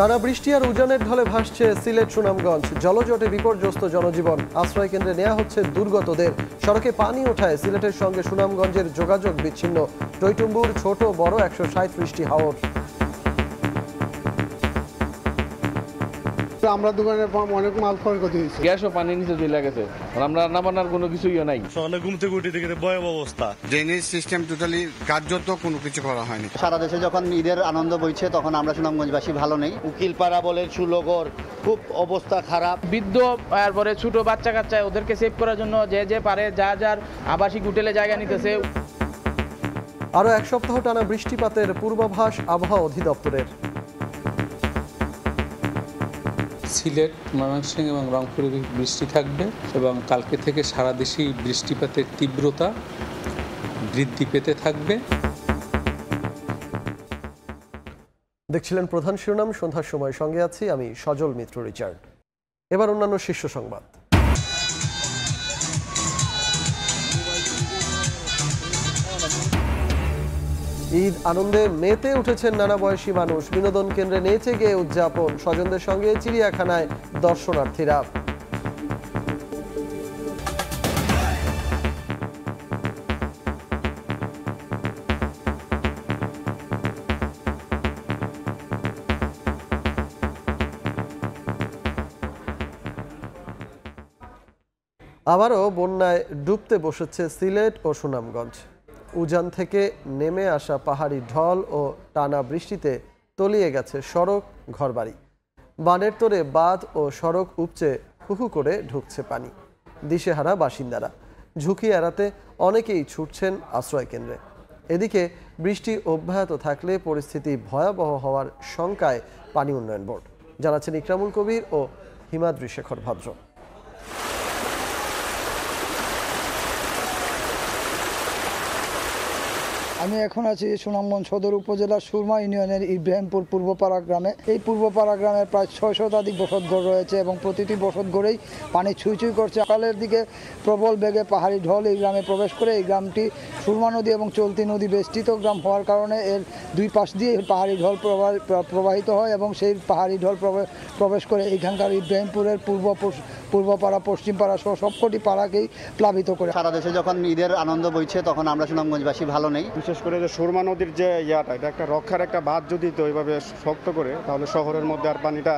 টানা বৃষ্টি আর উজানের ঢলে ভাসছে সিলেট সুনামগঞ্জ জলজটে বিপর্যস্ত জনজীবন আশ্রয় কেন্দ্রে নেওয়া হচ্ছে দুর্গতদের সড়কে পানি ওঠায় সিলেটের সঙ্গে সুনামগঞ্জের যোগাযোগ বিচ্ছিন্ন টৈটুম্বুর ছোট বড় একশো সাঁত্রিশটি হাওর তো আমরা দোকানের অনেক মাল ক্ষয় ক্ষতি হয়েছে গ্যাসও পানির নিচে চলে গেছে আমরা রান্না বান্নার কোনো কিছুই নাই সকালে ঘুম থেকে উঠে দেখে ভয়াবহ অবস্থা ড্রেনেজ সিস্টেম টোটালি কার্যত কোনো কিছু করা হয়নি সারা দেশে যখন ঈদের আনন্দ বইছে তখন আমরা সুনামগঞ্জবাসী ভালো নেই উকিলপাড়া বলে সুলগর খুব অবস্থা খারাপ বৃদ্ধ তারপরে ছোট বাচ্চা কাচ্চা ওদেরকে সেভ করার জন্য যে যে পারে যা যার আবাসিক হোটেলে জায়গা নিতেছে আরও এক সপ্তাহ টানা বৃষ্টিপাতের পূর্বাভাস আবহাওয়া অধিদপ্তরের সিলেট ময়মনসিংহ এবং রংপুরে বৃষ্টি থাকবে এবং কালকে থেকে সারা দেশেই বৃষ্টিপাতের তীব্রতা বৃদ্ধি পেতে থাকবে দেখছিলেন প্রধান শিরোনাম সন্ধ্যার সময় সঙ্গে আছি আমি সজল মিত্র রিচার্ড এবার অন্যান্য শীর্ষ সংবাদ ঈদ আনন্দে মেতে উঠেছেন নানা বয়সী মানুষ বিনোদন কেন্দ্রে নেচে গিয়ে উদযাপন স্বজনদের সঙ্গে চিড়িয়াখানায় দর্শনার্থীরা আবারও বন্যায় ডুবতে বসেছে সিলেট ও সুনামগঞ্জ উজান থেকে নেমে আসা পাহাড়ি ঢল ও টানা বৃষ্টিতে তলিয়ে গেছে সড়ক ঘরবাড়ি বানের তোরে বাঁধ ও সড়ক উপচে হুহু করে ঢুকছে পানি দিশেহারা বাসিন্দারা ঝুঁকি এড়াতে অনেকেই ছুটছেন আশ্রয় কেন্দ্রে এদিকে বৃষ্টি অব্যাহত থাকলে পরিস্থিতি ভয়াবহ হওয়ার শঙ্কায় পানি উন্নয়ন বোর্ড জানাচ্ছেন ইকরামুল কবির ও হিমাদ্রি শেখর ভদ্র আমি এখন আছি সুনামগঞ্জ সদর উপজেলার সুরমা ইউনিয়নের ইব্রাহিমপুর পূর্বপাড়া গ্রামে এই পূর্বপাড়া গ্রামের প্রায় ছয় শতাধিক বসতঘর রয়েছে এবং প্রতিটি বসতঘরেই পানি ছুঁই ছুঁই করছে সকালের দিকে প্রবল বেগে পাহাড়ি ঢল এই গ্রামে প্রবেশ করে এই গ্রামটি সুরমা নদী এবং চলতি নদী বেষ্টিত গ্রাম হওয়ার কারণে এর দুই পাশ দিয়ে পাহাড়ি ঢল প্রবাহিত হয় এবং সেই পাহাড়ি ঢল প্রবেশ করে এইখানকার ইব্রাহিমপুরের পূর্ব পূর্বপাড়া পশ্চিমপাড়া সহ সবকটি পাড়াকেই প্লাবিত করে সারা দেশে যখন ঈদের আনন্দ বইছে তখন আমরা সুনামগঞ্জবাসী ভালো নেই বিশেষ করে যে সুরমা নদীর যে ইয়াটা এটা একটা রক্ষার একটা বাঁধ যদি তো এইভাবে শক্ত করে তাহলে শহরের মধ্যে আর পানিটা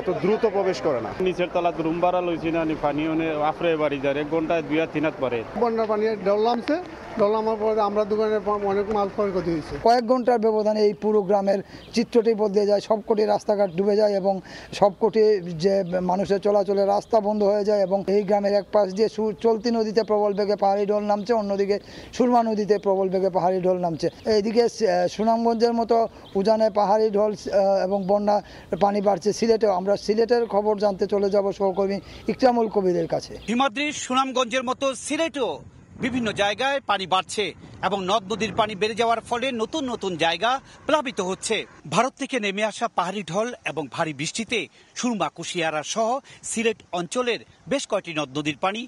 এত দ্রুত প্রবেশ করে না নিচের তলা রুম বাড়া লইছি না পানি আফরে বাড়ি যায় এক ঘন্টায় দুই আর তিন পরে বন্যার পানি ডলামছে ডলামার পরে আমরা দোকানে অনেক মাল ক্ষয় ক্ষতি হয়েছে কয়েক ঘন্টার ব্যবধানে এই পুরো গ্রামের চিত্রটি বদলে যায় সবকটি রাস্তাঘাট ডুবে যায় এবং সবকটি যে মানুষের চলাচলের রাস্তা বন্ধ হয়ে যায় এবং এই গ্রামের এক পাশ দিয়ে চলতি নদীতে প্রবল বেগে পাহাড়ি ডল নামছে অন্যদিকে সুরমা নদীতে প্রবল বেগে পাহাড়ি পাহাড়ি ঢোল নামছে এইদিকে সুনামগঞ্জের মতো উজানে পাহাড়ি ঢোল এবং বন্যা পানি বাড়ছে সিলেটেও আমরা সিলেটের খবর জানতে চলে যাব সহকর্মী ইকরামুল কবিরের কাছে হিমাদ্রি সুনামগঞ্জের মতো সিলেটেও বিভিন্ন জায়গায় পানি বাড়ছে এবং নদ নদীর পানি বেড়ে যাওয়ার ফলে নতুন নতুন জায়গা প্লাবিত হচ্ছে ভারত থেকে নেমে আসা পাহাড়ি ঢল এবং ভারী বৃষ্টিতে সুরমা কুশিয়ারা সহ সিলেট অঞ্চলের বেশ কয়েকটি নদ নদীর পানি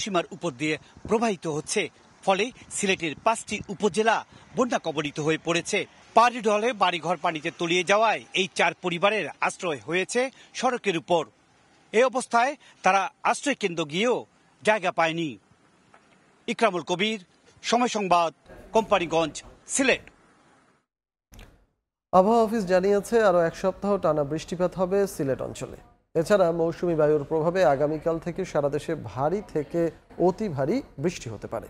সীমার উপর দিয়ে প্রবাহিত হচ্ছে ফলে সিলেটের পাঁচটি উপজেলা বন্যা কবলিত হয়ে পড়েছে পাহাড়ি ঢলে বাড়িঘর পানিতে তলিয়ে যাওয়ায় এই চার পরিবারের আশ্রয় হয়েছে সড়কের উপর এ অবস্থায় তারা আশ্রয় কেন্দ্র গিয়েও জায়গা পায়নি ইকরামুল কবির সময় সংবাদ কোম্পানিগঞ্জ সিলেট আবহাওয়া অফিস জানিয়েছে আরও এক সপ্তাহ টানা বৃষ্টিপাত হবে সিলেট অঞ্চলে এছাড়া মৌসুমি বায়ুর প্রভাবে আগামীকাল থেকে সারা দেশে ভারী থেকে অতি ভারী বৃষ্টি হতে পারে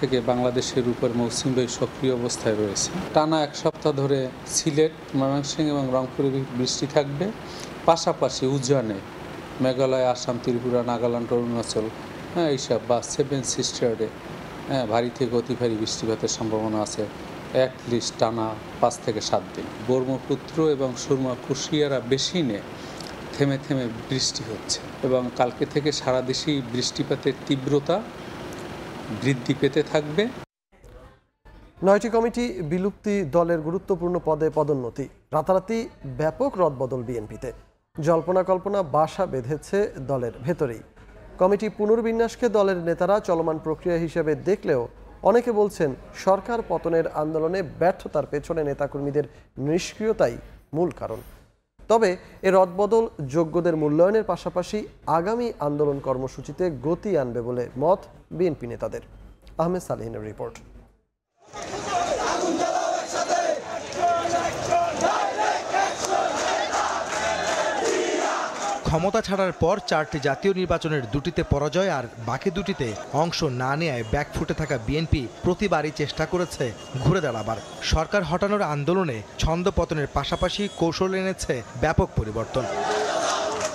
থেকে বাংলাদেশের উপর মৌসুম বায়ু সক্রিয় অবস্থায় রয়েছে টানা এক সপ্তাহ ধরে সিলেট ময়মনসিংহ এবং রংপুরে বৃষ্টি থাকবে পাশাপাশি উজানে মেঘালয় আসাম ত্রিপুরা নাগাল্যান্ড অরুণাচল হ্যাঁ এইসব বা সেভেন সিস্টারে হ্যাঁ ভারী থেকে অতি ভারী বৃষ্টিপাতের সম্ভাবনা আছে অ্যাটলিস্ট টানা পাঁচ থেকে সাত দিন ব্রহ্মপুত্র এবং সুরমা কুশিয়ারা বেশিনে থেমে থেমে বৃষ্টি হচ্ছে এবং কালকে থেকে সারা দেশেই বৃষ্টিপাতের তীব্রতা বৃদ্ধি পেতে থাকবে নয়টি কমিটি বিলুপ্তি দলের গুরুত্বপূর্ণ পদে পদোন্নতি রাতারাতি ব্যাপক রদবদল বিএনপিতে জল্পনা কল্পনা বাসা বেঁধেছে দলের ভেতরেই কমিটি পুনর্বিন্যাসকে দলের নেতারা চলমান প্রক্রিয়া হিসেবে দেখলেও অনেকে বলছেন সরকার পতনের আন্দোলনে ব্যর্থতার পেছনে নেতাকর্মীদের নিষ্ক্রিয়তাই মূল কারণ তবে এ রদবদল যোগ্যদের মূল্যায়নের পাশাপাশি আগামী আন্দোলন কর্মসূচিতে গতি আনবে বলে মত বিএনপি নেতাদের আহমেদ সালেহিনের রিপোর্ট ক্ষমতা ছাড়ার পর চারটি জাতীয় নির্বাচনের দুটিতে পরাজয় আর বাকি দুটিতে অংশ না নেয় ব্যাকফুটে থাকা বিএনপি প্রতিবারই চেষ্টা করেছে ঘুরে দাঁড়াবার সরকার হটানোর আন্দোলনে ছন্দ পতনের পাশাপাশি কৌশল এনেছে ব্যাপক পরিবর্তন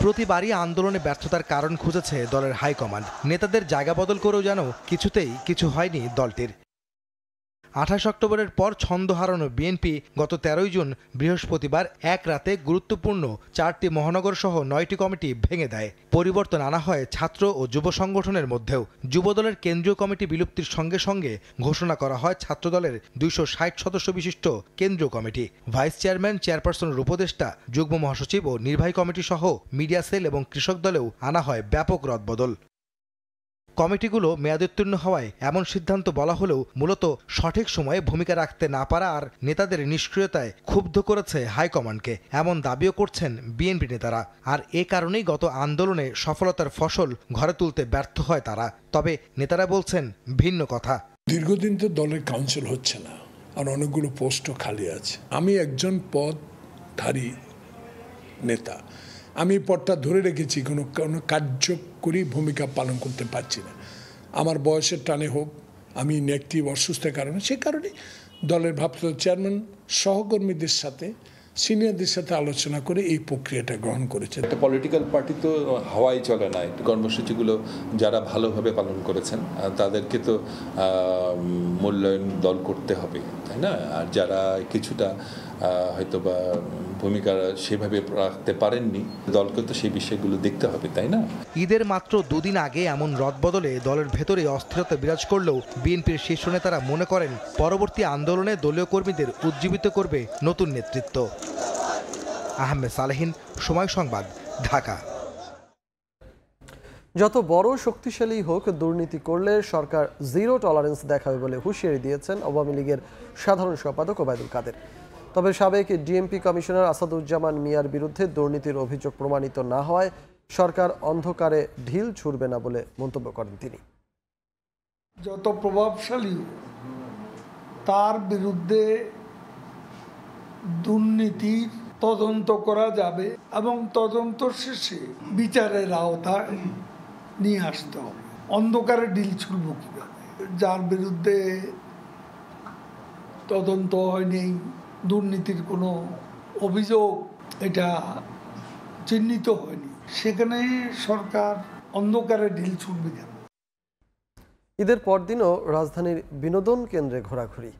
প্রতিবারই আন্দোলনে ব্যর্থতার কারণ খুঁজেছে দলের হাইকমান্ড নেতাদের জায়গা বদল করেও যেন কিছুতেই কিছু হয়নি দলটির আঠাশ অক্টোবরের পর ছন্দ হারানো বিএনপি গত তেরোই জুন বৃহস্পতিবার এক রাতে গুরুত্বপূর্ণ চারটি মহানগর সহ নয়টি কমিটি ভেঙে দেয় পরিবর্তন আনা হয় ছাত্র ও যুব সংগঠনের মধ্যেও যুবদলের কেন্দ্রীয় কমিটি বিলুপ্তির সঙ্গে সঙ্গে ঘোষণা করা হয় ছাত্রদলের দুইশো ষাট সদস্য বিশিষ্ট কেন্দ্রীয় কমিটি ভাইস চেয়ারম্যান চেয়ারপারসনের উপদেষ্টা যুগ্ম মহাসচিব ও নির্বাহী কমিটি সহ মিডিয়া সেল এবং কৃষক দলেও আনা হয় ব্যাপক রদবদল কমিটিগুলো মেয়াদোত্তীর্ণ হওয়ায় এমন সিদ্ধান্ত বলা হলেও মূলত সঠিক সময়ে ভূমিকা রাখতে না পারা আর নেতাদের নিষ্ক্রিয়তায় ক্ষুব্ধ করেছে হাইকমান্ডকে এমন দাবিও করছেন বিএনপি নেতারা আর এ কারণেই গত আন্দোলনে সফলতার ফসল ঘরে তুলতে ব্যর্থ হয় তারা তবে নেতারা বলছেন ভিন্ন কথা দীর্ঘদিন তো দলের কাউন্সিল হচ্ছে না আর অনেকগুলো পোস্টও খালি আছে আমি একজন পদধারী নেতা আমি পথটা ধরে রেখেছি কোনো কোনো কার্যকরী ভূমিকা পালন করতে পারছি না আমার বয়সের টানে হোক আমি নেকটিভ অসুস্থের কারণে সে কারণে দলের ভাবত চেয়ারম্যান সহকর্মীদের সাথে সিনিয়রদের সাথে আলোচনা করে এই প্রক্রিয়াটা গ্রহণ করেছে একটা পলিটিক্যাল পার্টি তো হাওয়াই চলে না কর্মসূচিগুলো যারা ভালোভাবে পালন করেছেন তাদেরকে তো মূল্যায়ন দল করতে হবে তাই না আর যারা কিছুটা হয়তো বা ভূমিকা সেভাবে রাখতে পারেননি দলকে তো সেই বিষয়গুলো দেখতে হবে তাই না ঈদের মাত্র দুদিন আগে এমন রদবদলে দলের ভেতরে অস্থিরতা বিরাজ করলেও বিএনপির শীর্ষ নেতারা মনে করেন পরবর্তী আন্দোলনে দলীয় কর্মীদের উজ্জীবিত করবে নতুন নেতৃত্ব আহমেদ সালেহীন সময় সংবাদ ঢাকা যত বড় শক্তিশালী হোক দুর্নীতি করলে সরকার জিরো টলারেন্স দেখাবে বলে হুঁশিয়ারি দিয়েছেন আওয়ামী লীগের সাধারণ সম্পাদক ওবায়দুল কাদের তবে সাবেক ডিএমপি কমিশনার আসাদুজ্জামান মিয়ার বিরুদ্ধে দুর্নীতির অভিযোগ প্রমাণিত না হওয়ায় সরকার অন্ধকারে ঢিল ছুড়বে না বলে মন্তব্য করেন তিনি যত প্রভাবশালী তার বিরুদ্ধে দুর্নীতির তদন্ত করা যাবে এবং তদন্ত শেষে বিচারের আওতায় নিয়ে আসতে হবে অন্ধকারে ডিল ছুড়ব কীভাবে যার বিরুদ্ধে তদন্ত হয়নি দুর্নীতির কোনো অভিযোগ এটা চিহ্নিত হয়নি সেখানে সরকার অন্ধকারে ঢিল ছুটবে কেন ঈদের পরদিনও রাজধানীর বিনোদন কেন্দ্রে ঘোরাঘুরি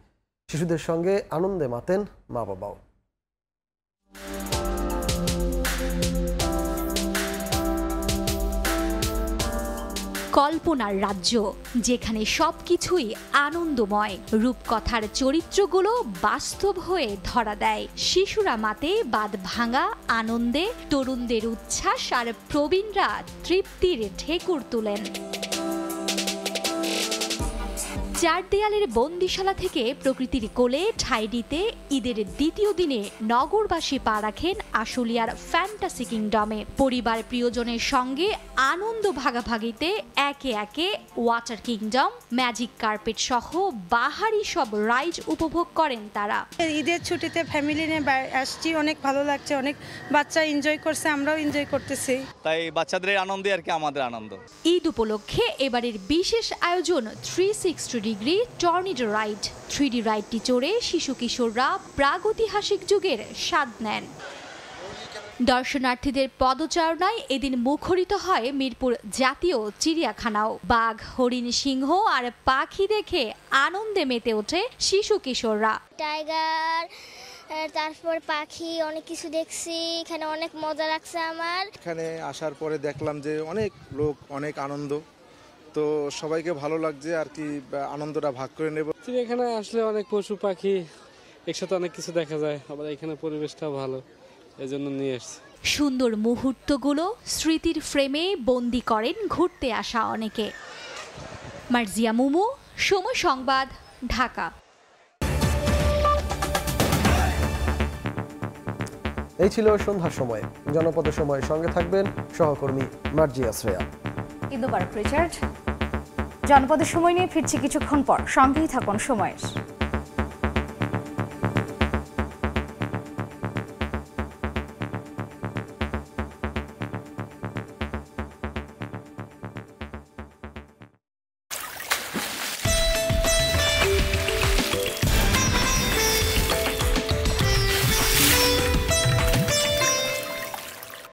শিশুদের সঙ্গে আনন্দে মাতেন মা বাবাও কল্পনার রাজ্য যেখানে সব কিছুই আনন্দময় রূপকথার চরিত্রগুলো বাস্তব হয়ে ধরা দেয় শিশুরা মাতে বাদ ভাঙা আনন্দে তরুণদের উচ্ছ্বাস আর প্রবীণরা তৃপ্তির ঠেকুর তুলেন চার দেয়ালের বন্দিশালা থেকে প্রকৃতির কোলে ঠাই দিতে ঈদের দ্বিতীয় দিনে নগরবাসী পা রাখেন আশুলিয়ার ফ্যান্টাসি কিংডমে পরিবার প্রিয়জনের সঙ্গে আনন্দ ভাগাভাগিতে একে একে ওয়াটার কিংডম ম্যাজিক কার্পেট সহ বাহারি সব রাইজ উপভোগ করেন তারা ঈদের ছুটিতে ফ্যামিলি নিয়ে আসছি অনেক ভালো লাগছে অনেক বাচ্চা এনজয় করছে আমরাও এনজয় করতেছি তাই বাচ্চাদের আনন্দে আর কি আমাদের আনন্দ ঈদ উপলক্ষে এবারের বিশেষ আয়োজন three six degree tornado ride three D রাইডটি চড়ে শিশু কিশোররা প্রাগৈতিহাসিক যুগের স্বাদ নেন দর্শনার্থীদের পদচারণায় এদিন মুখরিত হয় মিরপুর জাতীয় চিড়িয়াখানাও বাঘ হরিণ সিংহ আর পাখি দেখে আনন্দে মেতে ওঠে শিশু কিশোররা টাইগার তারপর পাখি অনেক কিছু দেখছি এখানে অনেক মজা লাগছে আমার এখানে আসার পরে দেখলাম যে অনেক লোক অনেক আনন্দ তো সবাইকে ভালো লাগছে আর কি আনন্দটা ভাগ করে নেব এখানে আসলে অনেক পশু পাখি একসাথে অনেক কিছু দেখা যায় আবার এখানে পরিবেশটা ভালো এজন্য নিয়ে এসছি সুন্দর মুহূর্তগুলো স্মৃতির ফ্রেমে বন্দি করেন ঘুরতে আসা অনেকে মার্জিয়া মুমু সময় সংবাদ ঢাকা এই ছিল সন্ধ্যার সময় জনপদ সময়ের সঙ্গে থাকবেন সহকর্মী মার্জিয়া শ্রেয়া ইন্দুবার প্রিচার্জ জনপদের সময় নিয়ে ফিরছি কিছুক্ষণ পর সঙ্গেই থাকুন সময়ের